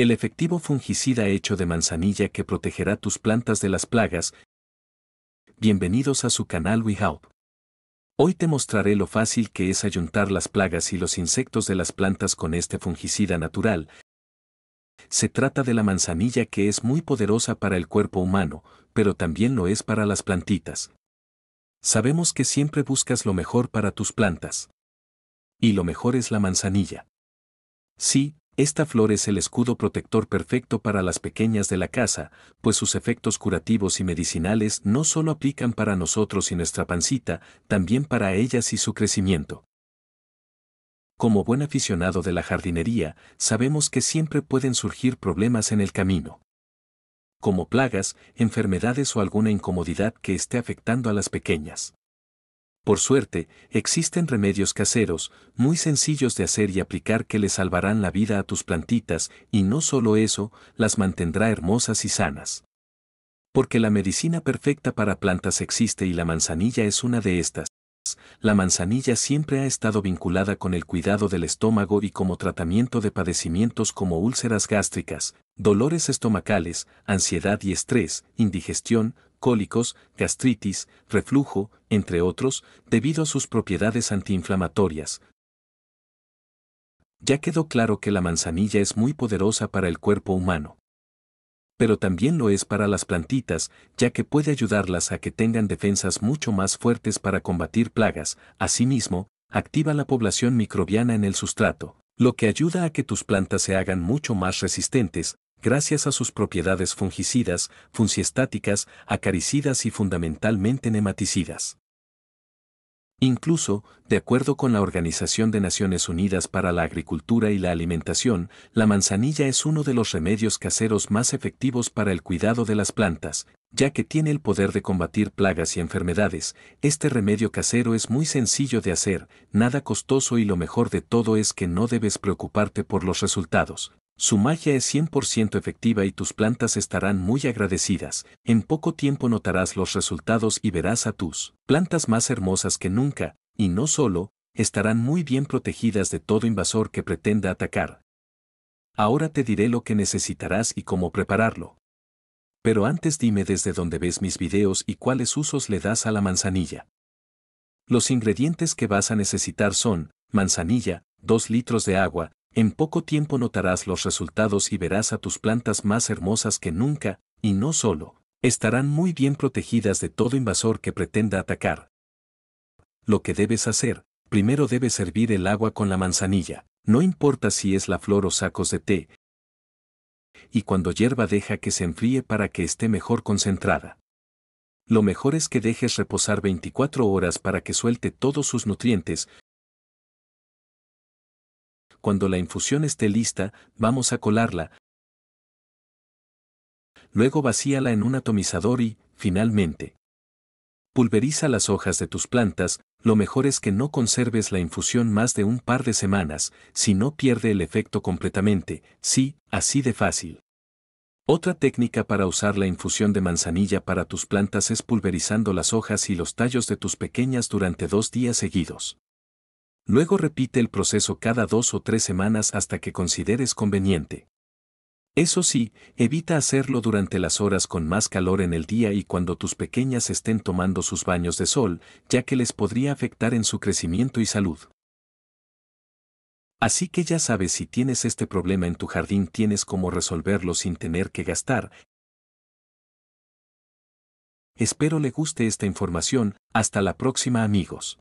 El efectivo fungicida hecho de manzanilla que protegerá tus plantas de las plagas. Bienvenidos a su canal WeHelp. Hoy te mostraré lo fácil que es ayuntar las plagas y los insectos de las plantas con este fungicida natural. Se trata de la manzanilla que es muy poderosa para el cuerpo humano, pero también lo es para las plantitas. Sabemos que siempre buscas lo mejor para tus plantas. Y lo mejor es la manzanilla. Sí, esta flor es el escudo protector perfecto para las pequeñas de la casa, pues sus efectos curativos y medicinales no solo aplican para nosotros y nuestra pancita, también para ellas y su crecimiento. Como buen aficionado de la jardinería, sabemos que siempre pueden surgir problemas en el camino. Como plagas, enfermedades o alguna incomodidad que esté afectando a las pequeñas. Por suerte, existen remedios caseros, muy sencillos de hacer y aplicar que le salvarán la vida a tus plantitas y no solo eso, las mantendrá hermosas y sanas. Porque la medicina perfecta para plantas existe y la manzanilla es una de estas la manzanilla siempre ha estado vinculada con el cuidado del estómago y como tratamiento de padecimientos como úlceras gástricas, dolores estomacales, ansiedad y estrés, indigestión, cólicos, gastritis, reflujo, entre otros, debido a sus propiedades antiinflamatorias. Ya quedó claro que la manzanilla es muy poderosa para el cuerpo humano pero también lo es para las plantitas, ya que puede ayudarlas a que tengan defensas mucho más fuertes para combatir plagas. Asimismo, activa la población microbiana en el sustrato, lo que ayuda a que tus plantas se hagan mucho más resistentes, gracias a sus propiedades fungicidas, funciestáticas, acaricidas y fundamentalmente nematicidas. Incluso, de acuerdo con la Organización de Naciones Unidas para la Agricultura y la Alimentación, la manzanilla es uno de los remedios caseros más efectivos para el cuidado de las plantas, ya que tiene el poder de combatir plagas y enfermedades. Este remedio casero es muy sencillo de hacer, nada costoso y lo mejor de todo es que no debes preocuparte por los resultados, su magia es 100% efectiva y tus plantas estarán muy agradecidas. En poco tiempo notarás los resultados y verás a tus plantas más hermosas que nunca, y no solo, estarán muy bien protegidas de todo invasor que pretenda atacar. Ahora te diré lo que necesitarás y cómo prepararlo. Pero antes dime desde dónde ves mis videos y cuáles usos le das a la manzanilla. Los ingredientes que vas a necesitar son, manzanilla, 2 litros de agua, en poco tiempo notarás los resultados y verás a tus plantas más hermosas que nunca, y no solo, estarán muy bien protegidas de todo invasor que pretenda atacar. Lo que debes hacer, primero debes servir el agua con la manzanilla, no importa si es la flor o sacos de té, y cuando hierva deja que se enfríe para que esté mejor concentrada. Lo mejor es que dejes reposar 24 horas para que suelte todos sus nutrientes, cuando la infusión esté lista, vamos a colarla. Luego vacíala en un atomizador y, finalmente, pulveriza las hojas de tus plantas, lo mejor es que no conserves la infusión más de un par de semanas, si no pierde el efecto completamente, sí, así de fácil. Otra técnica para usar la infusión de manzanilla para tus plantas es pulverizando las hojas y los tallos de tus pequeñas durante dos días seguidos. Luego repite el proceso cada dos o tres semanas hasta que consideres conveniente. Eso sí, evita hacerlo durante las horas con más calor en el día y cuando tus pequeñas estén tomando sus baños de sol, ya que les podría afectar en su crecimiento y salud. Así que ya sabes si tienes este problema en tu jardín tienes cómo resolverlo sin tener que gastar. Espero le guste esta información, hasta la próxima amigos.